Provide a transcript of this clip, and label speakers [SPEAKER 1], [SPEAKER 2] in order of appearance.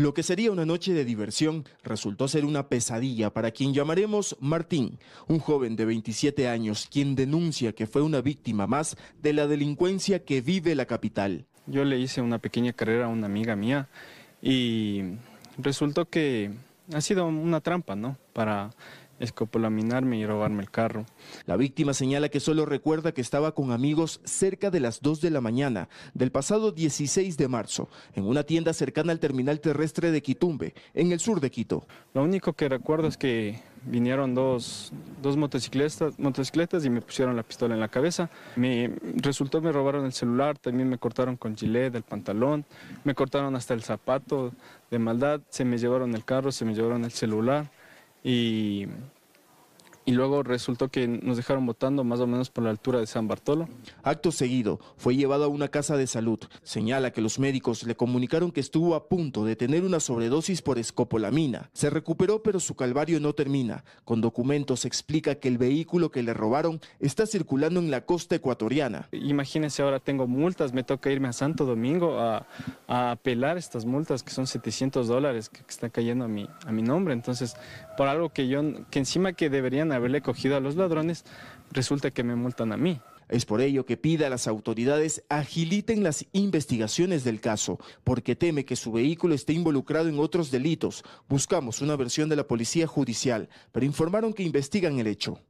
[SPEAKER 1] Lo que sería una noche de diversión resultó ser una pesadilla para quien llamaremos Martín, un joven de 27 años quien denuncia que fue una víctima más de la delincuencia que vive la capital.
[SPEAKER 2] Yo le hice una pequeña carrera a una amiga mía y resultó que ha sido una trampa, ¿no? Para
[SPEAKER 1] laminarme y robarme el carro. La víctima señala que solo recuerda que estaba con amigos cerca de las 2 de la mañana del pasado 16 de marzo, en una tienda cercana al terminal terrestre de Quitumbe, en el sur de Quito. Lo único
[SPEAKER 2] que recuerdo es que vinieron dos, dos motocicletas, motocicletas y me pusieron la pistola en la cabeza. Me, resultó me robaron el celular, también me cortaron con gilet del pantalón, me cortaron hasta el zapato de maldad, se me llevaron el carro, se me llevaron el celular y
[SPEAKER 1] y luego resultó que nos dejaron votando más o menos por la altura de San Bartolo. Acto seguido, fue llevado a una casa de salud. Señala que los médicos le comunicaron que estuvo a punto de tener una sobredosis por escopolamina. Se recuperó, pero su calvario no termina. Con documentos explica que el vehículo que le robaron está circulando en la costa ecuatoriana.
[SPEAKER 2] Imagínense, ahora tengo multas, me toca irme a Santo Domingo a, apelar estas multas que son 700 dólares que, está cayendo a mi, a mi nombre. Entonces, por algo que yo, que encima
[SPEAKER 1] que deberían haber haberle cogido a los ladrones, resulta que me multan a mí. Es por ello que pide a las autoridades agiliten las investigaciones del caso, porque teme que su vehículo esté involucrado en otros delitos. Buscamos una versión de la policía judicial, pero informaron que investigan el hecho.